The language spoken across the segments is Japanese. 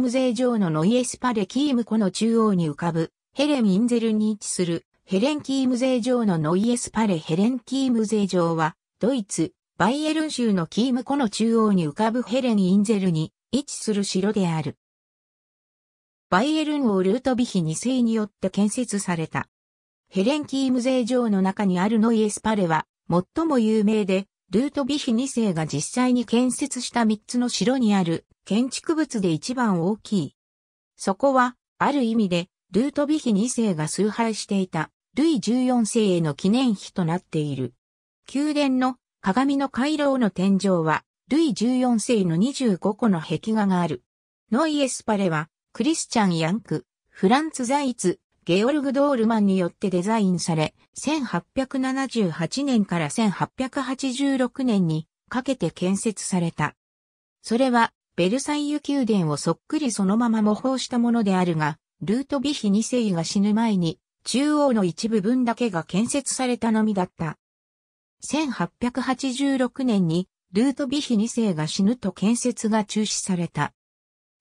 ム税ー城のノイエスパレキーム湖の中央に浮かぶヘレン・インゼルに位置するヘレンキーム勢上城のノイエスパレヘレンキーム勢上城はドイツバイエルン州のキーム湖の中央に浮かぶヘレンインゼルに位置する城である。バイエルン王ルートビヒ2世によって建設された。ヘレンキーム勢上城の中にあるノイエスパレは最も有名で、ルートビヒ2世が実際に建設した3つの城にある建築物で一番大きい。そこは、ある意味で、ルートビヒ2世が崇拝していた、ルイ14世への記念碑となっている。宮殿の鏡の回廊の天井は、ルイ14世の25個の壁画がある。ノイエスパレは、クリスチャン・ヤンク、フランツ・ザイツ、ゲオルグ・ドールマンによってデザインされ、1878年から1886年にかけて建設された。それはベルサイユ宮殿をそっくりそのまま模倣したものであるが、ルートビヒ2世が死ぬ前に、中央の一部分だけが建設されたのみだった。1886年に、ルートビヒ2世が死ぬと建設が中止された。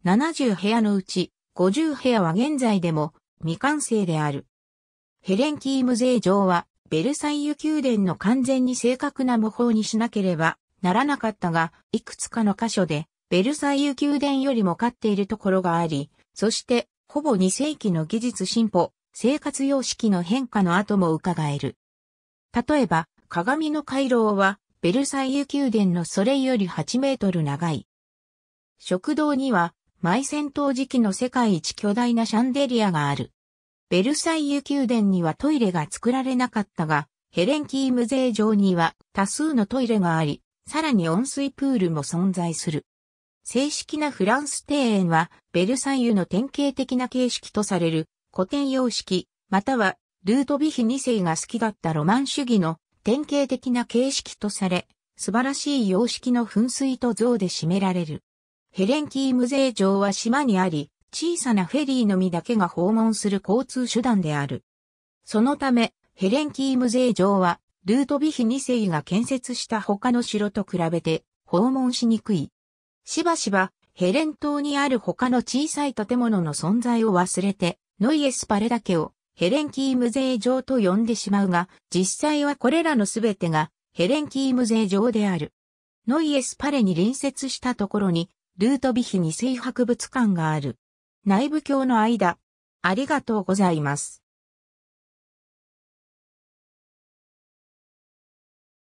70部屋のうち、50部屋は現在でも未完成である。ヘレンキーム税上は、ベルサイユ宮殿の完全に正確な模倣にしなければならなかったが、いくつかの箇所でベルサイユ宮殿よりも勝っているところがあり、そして、ほぼ2世紀の技術進歩、生活様式の変化の後も伺える。例えば、鏡の回廊は、ベルサイユ宮殿のそれより8メートル長い。食堂には、前戦闘時期の世界一巨大なシャンデリアがある。ベルサイユ宮殿にはトイレが作られなかったが、ヘレンキームゼー城には多数のトイレがあり、さらに温水プールも存在する。正式なフランス庭園は、ベルサイユの典型的な形式とされる古典様式、または、ルートビヒ2世が好きだったロマン主義の典型的な形式とされ、素晴らしい様式の噴水と像で占められる。ヘレンキームゼー城は島にあり、小さなフェリーのみだけが訪問する交通手段である。そのため、ヘレンキームゼー城は、ルートビヒ2世が建設した他の城と比べて、訪問しにくい。しばしばヘレン島にある他の小さい建物の存在を忘れて、ノイエスパレだけをヘレンキーム税場と呼んでしまうが、実際はこれらのすべてがヘレンキーム税場である。ノイエスパレに隣接したところに、ルートビヒに水博物館がある。内部橋の間。ありがとうございます。